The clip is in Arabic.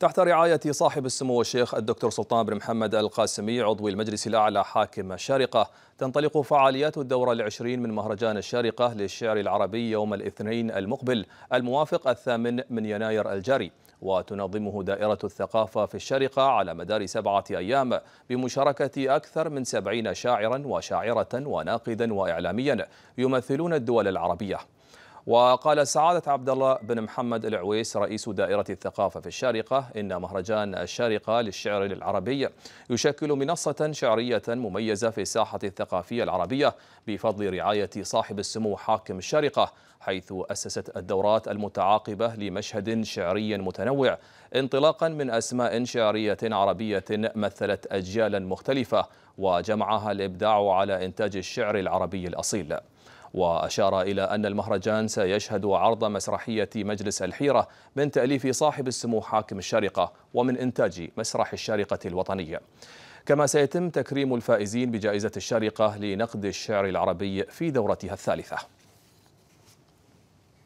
تحت رعاية صاحب السمو الشيخ الدكتور سلطان بن محمد القاسمي عضو المجلس الأعلى حاكم الشارقة تنطلق فعاليات الدورة العشرين من مهرجان الشارقة للشعر العربي يوم الاثنين المقبل الموافق الثامن من يناير الجاري وتنظمه دائرة الثقافة في الشارقة على مدار سبعة أيام بمشاركة أكثر من سبعين شاعرا وشاعرة وناقدا وإعلاميا يمثلون الدول العربية وقال سعادة عبد الله بن محمد العويس رئيس دائرة الثقافة في الشارقة إن مهرجان الشارقة للشعر العربي يشكل منصة شعرية مميزة في الساحة الثقافية العربية بفضل رعاية صاحب السمو حاكم الشارقة حيث أسست الدورات المتعاقبة لمشهد شعري متنوع انطلاقا من أسماء شعرية عربية مثلت أجيالا مختلفة وجمعها الإبداع على إنتاج الشعر العربي الأصيل وأشار إلى أن المهرجان سيشهد عرض مسرحية مجلس الحيرة من تأليف صاحب السمو حاكم الشارقة ومن إنتاج مسرح الشارقة الوطنية كما سيتم تكريم الفائزين بجائزة الشارقة لنقد الشعر العربي في دورتها الثالثة